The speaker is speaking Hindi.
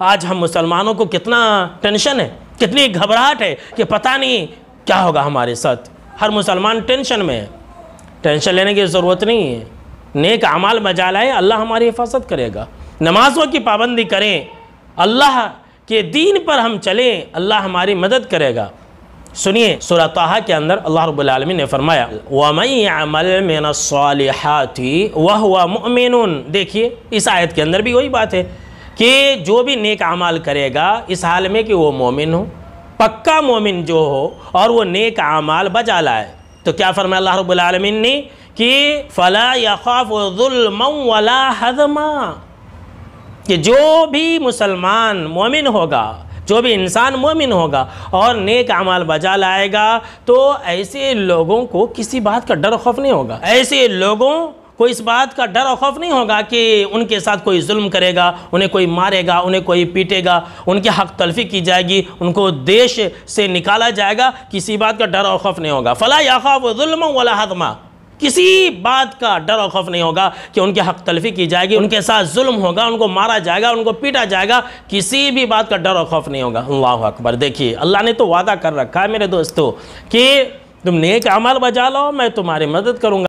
आज हम मुसलमानों को कितना टेंशन है कितनी घबराहट है कि पता नहीं क्या होगा हमारे साथ हर मुसलमान टेंशन में है टेंशन लेने की ज़रूरत नहीं है नेक अमाल मजा लाए अल्लाह हमारी हिफाजत करेगा नमाज़ों की पाबंदी करें अल्लाह के दीन पर हम चलें अल्लाह हमारी मदद करेगा सुनिए सुरतः के अंदर अल्लाह रबालमी ने फरमाया वमई वह हुआ देखिए इस आयत के अंदर भी वही बात है कि जो भी नेक अमाल करेगा इस हाल में कि वो मोमिन हो पक्का मोमिन जो हो और वो नेक अमाल बजा लाए तो क्या फरमाया अल्लाह रब्बुल आलमीन ने कि फ़ला यखाफ वला हजमा कि जो भी मुसलमान मोमिन होगा जो भी इंसान मोमिन होगा और नेक अमाल बजा लाएगा तो ऐसे लोगों को किसी बात का डर खौफ नहीं होगा ऐसे लोगों कोई इस बात का डर और खौफ नहीं होगा कि उनके साथ कोई जुल्म करेगा उन्हें कोई मारेगा उन्हें कोई पीटेगा उनकी हक तलफी की जाएगी उनको देश से निकाला जाएगा किसी बात का डर और खौफ नहीं होगा फ़ला याखा जुल्म वाला हदमा किसी बात का डर और खौफ नहीं होगा कि उनके हक तलफी की जाएगी उनके साथ जुल्म होगा उनको मारा जाएगा उनको पीटा जाएगा किसी भी बात का डर और खौफ नहीं होगा अल्लाह अकबर देखिए अल्लाह ने तो वादा कर रखा है मेरे दोस्तों कि तुम नेक अमल बजा लो मैं तुम्हारी मदद करूँगा